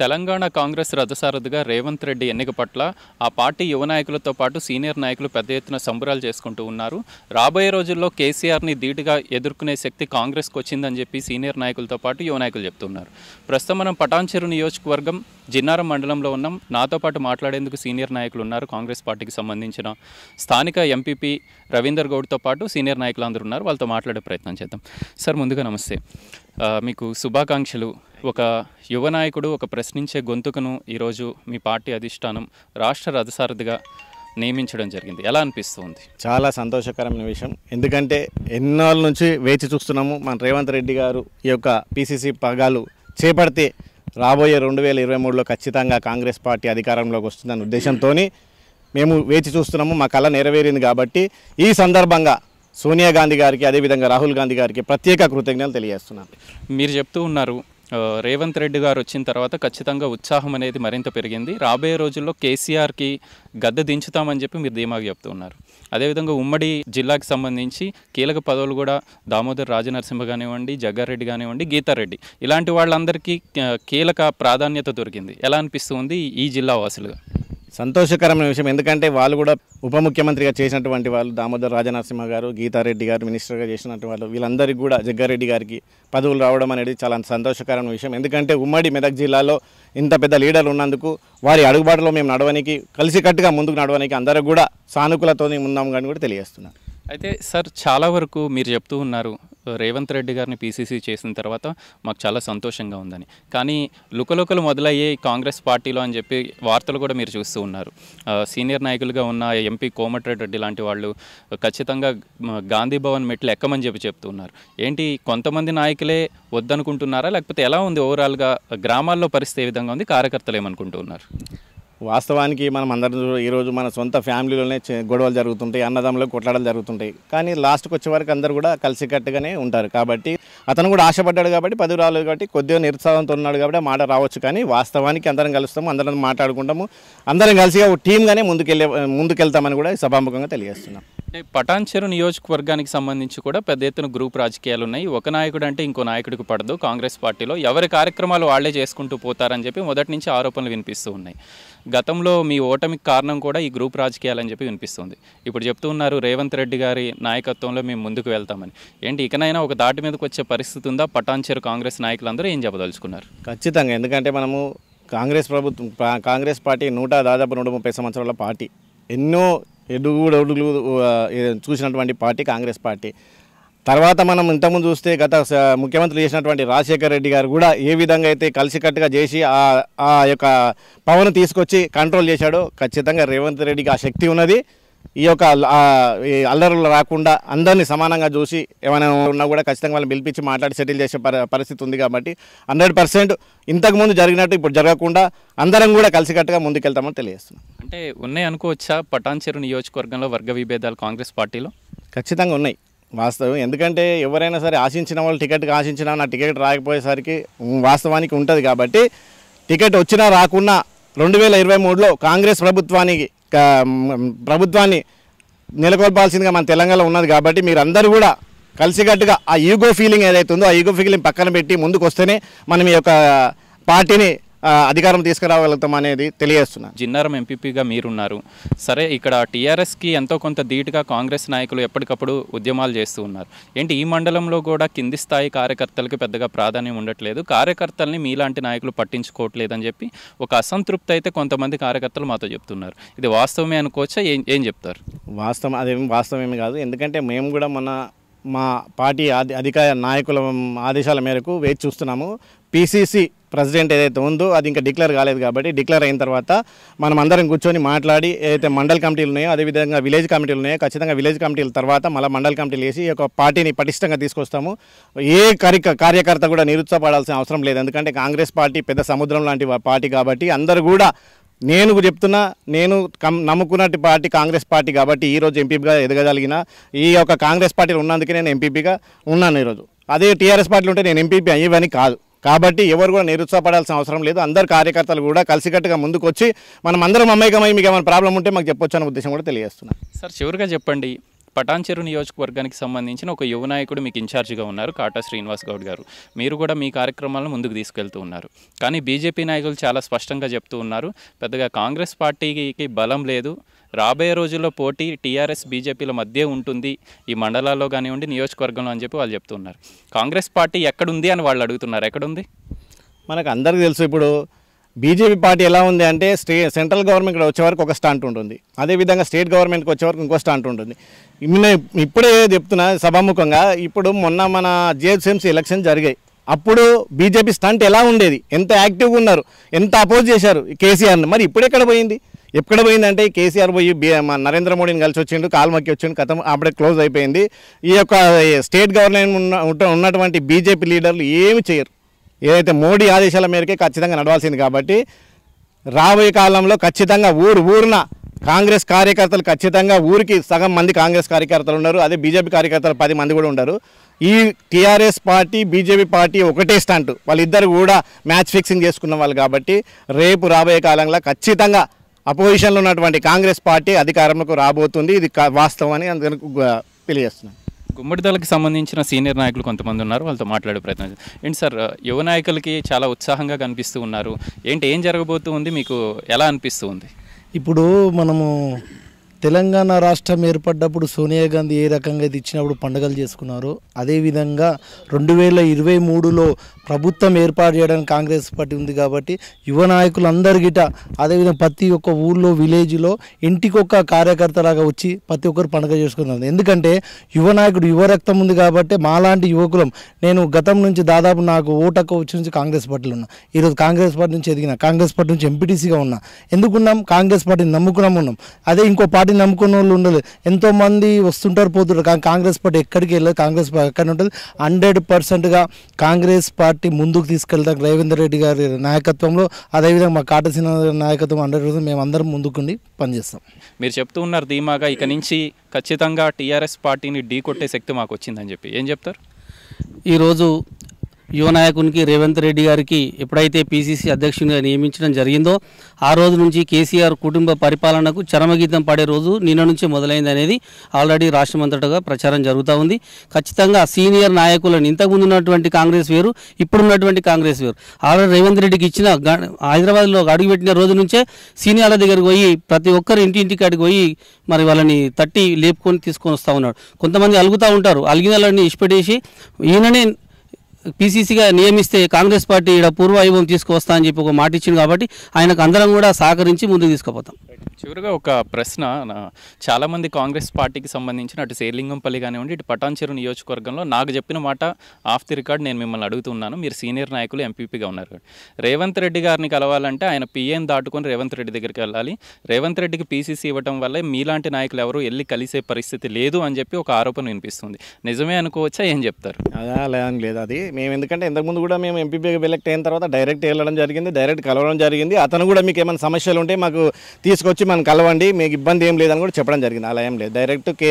తెలంగాణ కాంగ్రెస్ రథసారథిగా రేవంత్ రెడ్డి ఎన్నిక పట్ల ఆ పార్టీ యువ నాయకులతో పాటు సీనియర్ నాయకులు పెద్ద ఎత్తున సంబురాలు చేసుకుంటూ ఉన్నారు రాబోయే రోజుల్లో కేసీఆర్ని ధీటుగా ఎదుర్కొనే శక్తి కాంగ్రెస్కి వచ్చిందని చెప్పి సీనియర్ నాయకులతో పాటు యువ నాయకులు చెప్తున్నారు ప్రస్తుతం మనం పటాన్చెరు నియోజకవర్గం జిన్నారం మండలంలో ఉన్నాం నాతో పాటు మాట్లాడేందుకు సీనియర్ నాయకులు ఉన్నారు కాంగ్రెస్ పార్టీకి సంబంధించిన స్థానిక ఎంపీపీ రవీందర్ గౌడ్తో పాటు సీనియర్ నాయకులు అందరూ ఉన్నారు వాళ్ళతో మాట్లాడే ప్రయత్నం చేద్దాం సార్ ముందుగా నమస్తే మీకు శుభాకాంక్షలు ఒక యువ నాయకుడు ఒక ప్రశ్నించే గొంతుకను ఈరోజు మీ పార్టీ అధిష్టానం రాష్ట్ర రథసారథిగా నియమించడం జరిగింది ఎలా అనిపిస్తుంది చాలా సంతోషకరమైన విషయం ఎందుకంటే ఎన్నోళ్ళ నుంచి వేచి చూస్తున్నాము మన రేవంత్ రెడ్డి గారు ఈ యొక్క పీసీసీ పగాలు చేపడితే రాబోయే రెండు వేల ఇరవై మూడులో ఖచ్చితంగా కాంగ్రెస్ పార్టీ అధికారంలోకి వస్తుందన్న ఉద్దేశంతో మేము వేచి చూస్తున్నాము మా కళ నెరవేరింది కాబట్టి ఈ సందర్భంగా సోనియా గాంధీ గారికి అదేవిధంగా రాహుల్ గాంధీ గారికి ప్రత్యేక కృతజ్ఞతలు తెలియజేస్తున్నాను మీరు చెప్తూ ఉన్నారు రేవంత్ రెడ్డి గారు వచ్చిన తర్వాత ఖచ్చితంగా ఉత్సాహం అనేది మరింత పెరిగింది రాబోయే రోజుల్లో కేసీఆర్కి గద్దె దించుతామని చెప్పి మీరు ధీమాగా చెప్తున్నారు అదేవిధంగా ఉమ్మడి జిల్లాకి సంబంధించి కీలక పదవులు కూడా దామోదర్ రాజనరసింహ కానివ్వండి జగ్గారెడ్డి కానివ్వండి గీతారెడ్డి ఇలాంటి వాళ్ళందరికీ కీలక ప్రాధాన్యత దొరికింది ఎలా అనిపిస్తుంది ఈ జిల్లా వాసులుగా సంతోషకరమైన విషయం ఎందుకంటే వాళ్ళు కూడా ఉప ముఖ్యమంత్రిగా చేసినటువంటి వాళ్ళు దామోదర్ రాజనరసింహ గారు గీతారెడ్డి గారు మినిస్టర్గా చేసినటువంటి వాళ్ళు వీళ్ళందరికీ కూడా జగ్గారెడ్డి గారికి పదవులు రావడం అనేది చాలా సంతోషకరమైన విషయం ఎందుకంటే ఉమ్మడి మెదక్ జిల్లాలో ఇంత పెద్ద లీడర్లు ఉన్నందుకు వారి అడుగుబాటులో మేము నడవనికి కలిసికట్టుగా ముందుకు నడవడానికి అందరూ కూడా సానుకూలతోనే ఉన్నాం కానీ కూడా తెలియజేస్తున్నాను అయితే సార్ చాలా వరకు మీరు చెప్తూ ఉన్నారు రేవంత్ రెడ్డి గారిని పీసీసీ చేసిన తర్వాత మాకు చాలా సంతోషంగా ఉందని కానీ లుకలుకలు మొదలయ్యే కాంగ్రెస్ పార్టీలో అని చెప్పి వార్తలు కూడా మీరు చూస్తూ ఉన్నారు సీనియర్ నాయకులుగా ఉన్న ఎంపీ కోమటిరెడ్డి రెడ్డి లాంటి వాళ్ళు ఖచ్చితంగా గాంధీ భవన్ మెట్లు ఎక్కమని చెప్పి చెప్తున్నారు ఏంటి కొంతమంది నాయకులే వద్దనుకుంటున్నారా లేకపోతే ఎలా ఉంది ఓవరాల్గా గ్రామాల్లో పరిస్థితి ఏ విధంగా ఉంది కార్యకర్తలు ఏమనుకుంటున్నారు వాస్తవానికి మనం అందరం ఈరోజు మన సొంత ఫ్యామిలీలోనే గొడవలు జరుగుతుంటాయి అన్నదమ్ములు కొట్లాడలు జరుగుతుంటాయి కానీ లాస్ట్కి వచ్చే వరకు అందరూ కూడా కలిసికట్టుగానే ఉంటారు కాబట్టి అతను కూడా ఆశపడ్డాడు కాబట్టి పది రాలేదు కాబట్టి కొద్దిగా నిరుత్సాహంతో ఉన్నాడు కాబట్టి మాట రావచ్చు కానీ వాస్తవానికి అందరం కలుస్తాము అందరం మాట్లాడుకుంటాము అందరం కలిసి ఒక టీమ్గానే ముందుకెళ్ళే ముందుకెళ్తామని కూడా సభాముఖంగా తెలియజేస్తున్నాం పటాన్చెరు నియోజకవర్గానికి సంబంధించి కూడా పెద్ద ఎత్తున గ్రూప్ రాజకీయాలు ఉన్నాయి ఒక నాయకుడు అంటే ఇంకో నాయకుడికి పడదు కాంగ్రెస్ పార్టీలో ఎవరి కార్యక్రమాలు వాళ్లే చేసుకుంటూ పోతారని చెప్పి మొదటి నుంచి ఆరోపణలు వినిపిస్తూ ఉన్నాయి గతంలో మీ ఓటమికి కారణం కూడా ఈ గ్రూప్ రాజకీయాలని చెప్పి వినిపిస్తుంది ఇప్పుడు చెప్తూ ఉన్నారు రేవంత్ రెడ్డి గారి నాయకత్వంలో మేము ముందుకు వెళ్తామని ఏంటి ఇకనైనా ఒక దాటి మీదకి వచ్చే పరిస్థితి ఉందా పటాన్చేరు కాంగ్రెస్ నాయకులందరూ ఏం చెప్పదలుచుకున్నారు ఖచ్చితంగా ఎందుకంటే మనము కాంగ్రెస్ ప్రభుత్వం కాంగ్రెస్ పార్టీ నూట దాదాపు నూట ముప్పై సంవత్సరాల పార్టీ ఎన్నో ఎడుగుడు చూసినటువంటి పార్టీ కాంగ్రెస్ పార్టీ తర్వాత మనం ఇంతకుముందు చూస్తే గత ముఖ్యమంత్రి చేసినటువంటి రాజశేఖర రెడ్డి గారు కూడా ఏ విధంగా అయితే కలిసికట్టుగా చేసి ఆ ఆ యొక్క పవన్ తీసుకొచ్చి కంట్రోల్ చేశాడో ఖచ్చితంగా రేవంత్ రెడ్డికి ఆ శక్తి ఉన్నది ఈ యొక్క అల్లరులు రాకుండా అందరినీ సమానంగా చూసి ఏమైనా ఉన్నా కూడా ఖచ్చితంగా వాళ్ళని పిలిపించి మాట్లాడి సెటిల్ చేసే పరిస్థితి ఉంది కాబట్టి హండ్రెడ్ పర్సెంట్ ఇంతకుముందు జరిగినట్టు ఇప్పుడు జరగకుండా అందరం కూడా కలిసికట్టుగా ముందుకెళ్తామని తెలియజేస్తున్నాం అంటే ఉన్నాయి అనుకోవచ్చా పటాన్చెరు నియోజకవర్గంలో వర్గ విభేదాలు కాంగ్రెస్ పార్టీలో ఖచ్చితంగా ఉన్నాయి వాస్తవం ఎందుకంటే ఎవరైనా సరే ఆశించిన వాళ్ళు టికెట్కి ఆశించినా నా టికెట్ రాకపోయేసరికి వాస్తవానికి ఉంటుంది కాబట్టి టికెట్ వచ్చినా రాకున్నా రెండు వేల ఇరవై మూడులో కాంగ్రెస్ ప్రభుత్వానికి ప్రభుత్వాన్ని నెలకొల్పాల్సిందిగా మన తెలంగాణలో ఉన్నది కాబట్టి మీరందరూ కూడా కలిసికట్టుగా ఆ ఈగో ఫీలింగ్ ఏదైతుందో ఆ ఈగో ఫీలింగ్ పక్కన పెట్టి ముందుకు వస్తేనే మనం ఈ యొక్క పార్టీని అధికారం తీసుకురాగలుగుతాం అనేది జిన్నారం ఎంపీపీగా మీరున్నారు సరే ఇక్కడ టీఆర్ఎస్కి ఎంతో కొంత ధీటుగా కాంగ్రెస్ నాయకులు ఎప్పటికప్పుడు ఉద్యమాలు చేస్తూ ఉన్నారు ఏంటి ఈ మండలంలో కూడా కింది స్థాయి కార్యకర్తలకు పెద్దగా ప్రాధాన్యం ఉండట్లేదు కార్యకర్తల్ని మీలాంటి నాయకులు పట్టించుకోవట్లేదని చెప్పి ఒక అసంతృప్తి అయితే కొంతమంది కార్యకర్తలు మాతో చెప్తున్నారు ఇది వాస్తవమే అనుకోవచ్చా ఏం ఏం చెప్తారు వాస్తవం అదేమి వాస్తవమేమి కాదు ఎందుకంటే మేము కూడా మన మా పార్టీ అధికార నాయకుల ఆదేశాల మేరకు వేచి చూస్తున్నాము పీసీసీ ప్రెసిడెంట్ ఏదైతే ఉందో అది ఇంకా డిక్లేర్ కాలేదు కాబట్టి డిక్లేర్ అయిన తర్వాత మనం అందరం కూర్చొని మాట్లాడి ఏదైతే మండల్ కమిటీలు ఉన్నాయో అదేవిధంగా విలేజ్ కమిటీలు ఉన్నాయో ఖచ్చితంగా విలేజ్ కమిటీల తర్వాత మళ్ళీ మండల్ కమిటీలు వేసి ఒక పార్టీని పటిష్టంగా తీసుకొస్తాము ఏ కార్యకర్త కూడా నిరుత్సాహపడాల్సిన అవసరం లేదు ఎందుకంటే కాంగ్రెస్ పార్టీ పెద్ద సముద్రం లాంటి పార్టీ కాబట్టి అందరూ కూడా నేను చెప్తున్నా నేను నమ్ముకున్నట్టు పార్టీ కాంగ్రెస్ పార్టీ కాబట్టి ఈరోజు ఎంపీగా ఎదగగలిగిన ఈ యొక్క కాంగ్రెస్ పార్టీలో ఉన్నందుకే నేను ఎంపీపీగా ఉన్నాను ఈరోజు అదే టీఆర్ఎస్ పార్టీలు ఉంటే నేను ఎంపీపీ అయ్యేవని కాదు కాబట్టి ఎవరు కూడా నిరుత్సాహపడాల్సిన అవసరం లేదు అందరు కార్యకర్తలు కూడా కలిసికట్టుగా ముందుకు వచ్చి మనం అందరం అమ్మాయికమై మీకు ఏమైనా ప్రాబ్లం ఉంటే మాకు చెప్పొచ్చు అనే ఉద్దేశం కూడా తెలియజేస్తున్నాను సార్ చివరిగా చెప్పండి పటాన్చెరు నియోజకవర్గానికి సంబంధించిన ఒక యువ నాయకుడు మీకు ఇన్ఛార్జిగా ఉన్నారు కాటా శ్రీనివాస్ గౌడ్ గారు మీరు కూడా మీ కార్యక్రమాలను ముందుకు తీసుకెళ్తూ ఉన్నారు కానీ బీజేపీ నాయకులు చాలా స్పష్టంగా చెప్తూ ఉన్నారు పెద్దగా కాంగ్రెస్ పార్టీకి బలం లేదు రాబోయే రోజుల్లో పోటీ టీఆర్ఎస్ బీజేపీల మధ్య ఉంటుంది ఈ మండలాల్లో కానివ్వండి నియోజకవర్గంలో అని చెప్పి వాళ్ళు చెప్తున్నారు కాంగ్రెస్ పార్టీ ఎక్కడుంది అని వాళ్ళు అడుగుతున్నారు ఎక్కడుంది మనకు అందరికీ తెలుసు ఇప్పుడు బీజేపీ పార్టీ ఎలా ఉంది అంటే స్టే సెంట్రల్ గవర్నమెంట్ వచ్చే వరకు ఒక స్టాంట్ ఉంటుంది అదేవిధంగా స్టేట్ గవర్నమెంట్కి వచ్చే వరకు ఇంకో స్టాంట్ ఉంటుంది ఇప్పుడే చెప్తున్నా సభాముఖంగా ఇప్పుడు మొన్న మన జిహెచ్ఎంసీ ఎలక్షన్ జరిగాయి అప్పుడు బీజేపీ స్టంట్ ఎలా ఉండేది ఎంత యాక్టివ్గా ఉన్నారు ఎంత అపోజ్ చేశారు కేసీఆర్ని మరి ఇప్పుడు ఎక్కడ పోయింది ఎక్కడ పోయిందంటే కేసీఆర్ పోయి నరేంద్ర మోడీని కలిసి వచ్చిండు కాల్మక్కి వచ్చిండు కథ అప్పుడే క్లోజ్ అయిపోయింది ఈ యొక్క స్టేట్ గవర్నమెంట్ ఉన్న ఉన్నటువంటి బీజేపీ లీడర్లు ఏమి చేయరు ఏదైతే మోడీ ఆదేశాల మేరకే ఖచ్చితంగా నడవాల్సింది కాబట్టి రాబోయే కాలంలో ఖచ్చితంగా ఊరు ఊరున కాంగ్రెస్ కార్యకర్తలు ఖచ్చితంగా ఊరికి సగం మంది కాంగ్రెస్ కార్యకర్తలు ఉన్నారు అదే బీజేపీ కార్యకర్తలు పది మంది కూడా ఉండరు ఈ టీఆర్ఎస్ పార్టీ బీజేపీ పార్టీ ఒకటే స్టాంట్ వాళ్ళిద్దరు కూడా మ్యాచ్ ఫిక్సింగ్ చేసుకున్న వాళ్ళు కాబట్టి రేపు రాబోయే కాలంలో ఖచ్చితంగా అపోజిషన్లో ఉన్నటువంటి కాంగ్రెస్ పార్టీ అధికారంలోకి రాబోతుంది ఇది వాస్తవం అని అందుకు తెలియజేస్తున్నాను గుమ్మడి దళకి సంబంధించిన సీనియర్ నాయకులు కొంతమంది ఉన్నారు వాళ్ళతో మాట్లాడే ప్రయత్నం ఏంటి సార్ యువ నాయకులకి చాలా ఉత్సాహంగా కనిపిస్తూ ఉన్నారు ఏంటి ఏం జరగబోతూ ఉంది మీకు ఎలా అనిపిస్తూ ఉంది ఇప్పుడు మనము తెలంగాణ రాష్ట్రం ఏర్పడ్డప్పుడు సోనియా గాంధీ ఏ రకంగా ఇది ఇచ్చినప్పుడు పండుగలు చేసుకున్నారో అదేవిధంగా రెండు వేల ఇరవై మూడులో ప్రభుత్వం ఏర్పాటు చేయడానికి కాంగ్రెస్ పార్టీ ఉంది కాబట్టి యువ గిట అదేవిధంగా ప్రతి ఒక్క ఊళ్ళో విలేజ్లో ఇంటికొక్క కార్యకర్తలాగా వచ్చి ప్రతి ఒక్కరు పండుగ చేసుకున్నారు ఎందుకంటే యువ నాయకుడు యువ రక్తం ఉంది కాబట్టి మాలాంటి యువకులం నేను గతం నుంచి దాదాపు నాకు ఓటకు వచ్చి నుంచి కాంగ్రెస్ పార్టీలో ఉన్నా ఈరోజు కాంగ్రెస్ పార్టీ నుంచి ఎదిగిన కాంగ్రెస్ పార్టీ నుంచి ఎంపీటీసీగా ఉన్నా ఎందుకున్నాం కాంగ్రెస్ పార్టీని నమ్ముకున్నాం ఉన్నాం అదే ఇంకో పార్టీ పార్టీ నమ్ముకున్న వాళ్ళు ఉండదు ఎంతోమంది వస్తుంటారు పోతుంటారు కానీ కాంగ్రెస్ పార్టీ ఎక్కడికి వెళ్ళదు కాంగ్రెస్ పార్టీ ఎక్కడ ఉంటుంది హండ్రెడ్ పర్సెంట్గా కాంగ్రెస్ పార్టీ ముందుకు తీసుకెళ్తాం రేవేందర్ రెడ్డి గారి నాయకత్వంలో అదేవిధంగా మా కాటసిన నాయకత్వం హండ్రెడ్ పర్సెంట్ మేమందరం ముందుకుండి పనిచేస్తాం మీరు చెప్తూ ఉన్నారు ధీమాగా ఇక నుంచి ఖచ్చితంగా టీఆర్ఎస్ పార్టీని ఢీ కొట్టే శక్తి మాకు వచ్చిందని చెప్పి ఏం చెప్తారు ఈరోజు యువ నాయకునికి రేవంత్ రెడ్డి గారికి ఎప్పుడైతే పీసీసీ అధ్యక్షునిగా నియమించడం జరిగిందో ఆ రోజు నుంచి కేసీఆర్ కుటుంబ పరిపాలనకు చరమగీతం పడే రోజు నిన్న నుంచి మొదలైంది అనేది ఆల్రెడీ రాష్ట్రమంతటగా ప్రచారం జరుగుతూ ఉంది ఖచ్చితంగా సీనియర్ నాయకులను ఇంతకుముందు ఉన్నటువంటి కాంగ్రెస్ వేరు ఇప్పుడున్నటువంటి కాంగ్రెస్ వేరు ఆల్రెడీ రేవంత్ రెడ్డికి ఇచ్చిన హైదరాబాద్లో అడుగుపెట్టిన రోజు నుంచే సీనియర్ల దగ్గరికి పోయి ప్రతి ఒక్కరు ఇంటి అడిగి పోయి మరి వాళ్ళని తట్టి లేపుకొని తీసుకొని వస్తూ ఉన్నాడు కొంతమంది అలుగుతూ ఉంటారు అలిగిన వాళ్ళని ఇష్టపెట్టేసి ఈయననే పీసీసీగా నియమిస్తే కాంగ్రెస్ పార్టీ ఇక్కడ పూర్వ వైభవం తీసుకువస్తా అని చెప్పి ఒక మాట ఇచ్చింది కాబట్టి ఆయనకు అందరం కూడా సహకరించి ముందుకు తీసుకుపోతాం చివరిగా ఒక ప్రశ్న చాలామంది కాంగ్రెస్ పార్టీకి సంబంధించిన అటు శేర్లింగంపల్లి కానివ్వండి ఇటు పటాన్చెరు నియోజకవర్గంలో నాకు చెప్పిన మాట ఆఫ్ ది రికార్డ్ నేను మిమ్మల్ని అడుగుతున్నాను మీరు సీనియర్ నాయకులు ఎంపీపీగా ఉన్నారు రేవంత్ రెడ్డి గారిని కలవాలంటే ఆయన పీఎం దాటుకొని రేవంత్ రెడ్డి దగ్గరికి వెళ్ళాలి రేవంత్ రెడ్డికి పీసీసీ ఇవ్వడం వల్ల మీలాంటి నాయకులు ఎవరు వెళ్ళి కలిసే పరిస్థితి లేదు అని చెప్పి ఒక ఆరోపణ వినిపిస్తుంది నిజమే అనుకోవచ్చా ఏం చెప్తారు అదా లేదని లేదు అది మేము ఎందుకంటే ఇంతకుముందు కూడా మేము ఎంపీపీగా వెళ్ళక్ట్ అయిన తర్వాత డైరెక్ట్ వెళ్ళడం జరిగింది డైరెక్ట్ కలవడం జరిగింది అతను కూడా మీకు ఏమైనా సమస్యలు ఉంటే మాకు తీసుకు వచ్చి మనం కలవండి మీకు ఇబ్బంది ఏం లేదని కూడా చెప్పడం జరిగింది అలా ఏం లేదు direct K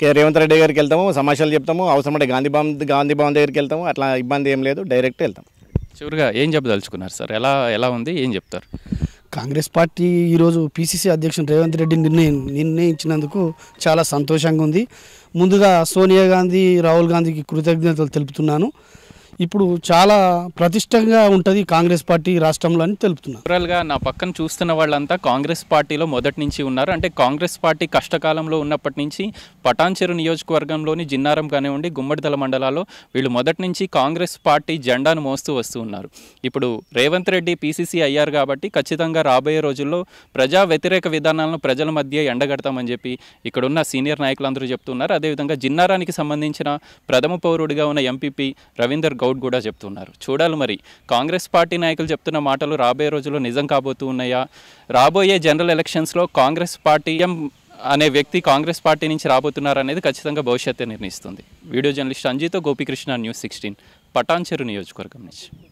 K Revanth Reddy గారికి వెళ్తాము సమాచారాలు చెప్తాము అవసరమంటే గాంధీ భవన్ గాంధీ భవన్ దగ్గరికి వెళ్తాము అట్లా ఇబ్బంది ఏం లేదు డైరెక్ట్ వెళ్తాం చివరిగా ఏం చెప్పదలుచుకున్నారు సార్ ఎలా ఎలా ఉంది ఏం చెప్తారు కాంగ్రెస్ పార్టీ ఈరోజు పీసీసీ అధ్యక్షుడు రేవంత్ రెడ్డి నిర్ణయం నిర్ణయించినందుకు చాలా సంతోషంగా ఉంది ముందుగా సోనియా గాంధీ రాహుల్ గాంధీకి కృతజ్ఞతలు తెలుపుతున్నాను ఇప్పుడు చాలా ప్రతిష్టంగా ఉంటుంది కాంగ్రెస్ పార్టీ రాష్ట్రంలో అని తెలుపుతున్నారు గా నా పక్కన చూస్తున్న వాళ్ళంతా కాంగ్రెస్ పార్టీలో మొదటి నుంచి ఉన్నారు అంటే కాంగ్రెస్ పార్టీ కష్టకాలంలో ఉన్నప్పటి నుంచి పటాన్చెరు నియోజకవర్గంలోని జిన్నారం కానివ్వండి గుమ్మడిదల మండలాల్లో వీళ్ళు మొదటి నుంచి కాంగ్రెస్ పార్టీ జెండాను మోస్తూ వస్తూ ఉన్నారు ఇప్పుడు రేవంత్ రెడ్డి పీసీసీ అయ్యారు కాబట్టి ఖచ్చితంగా రాబోయే రోజుల్లో ప్రజా వ్యతిరేక విధానాలను ప్రజల మధ్య ఎండగడతామని చెప్పి ఇక్కడున్న సీనియర్ నాయకులందరూ చెప్తున్నారు అదేవిధంగా జిన్నారానికి సంబంధించిన ప్రథమ పౌరుడిగా ఉన్న ఎంపీపీ రవీందర్ గౌడ్ డౌట్ కూడా చెప్తున్నారు చూడాలి మరి కాంగ్రెస్ పార్టీ నాయకులు చెప్తున్న మాటలు రాబోయే రోజుల్లో నిజం కాబోతు ఉన్నాయా రాబోయే జనరల్ ఎలక్షన్స్లో కాంగ్రెస్ పార్టీ అనే వ్యక్తి కాంగ్రెస్ పార్టీ నుంచి రాబోతున్నారు అనేది ఖచ్చితంగా భవిష్యత్తే నిర్ణయిస్తుంది వీడియో జర్నలిస్ట్ అంజీతో గోపికృష్ణ న్యూస్ సిక్స్టీన్ పటాన్చెరు నియోజకవర్గం నుంచి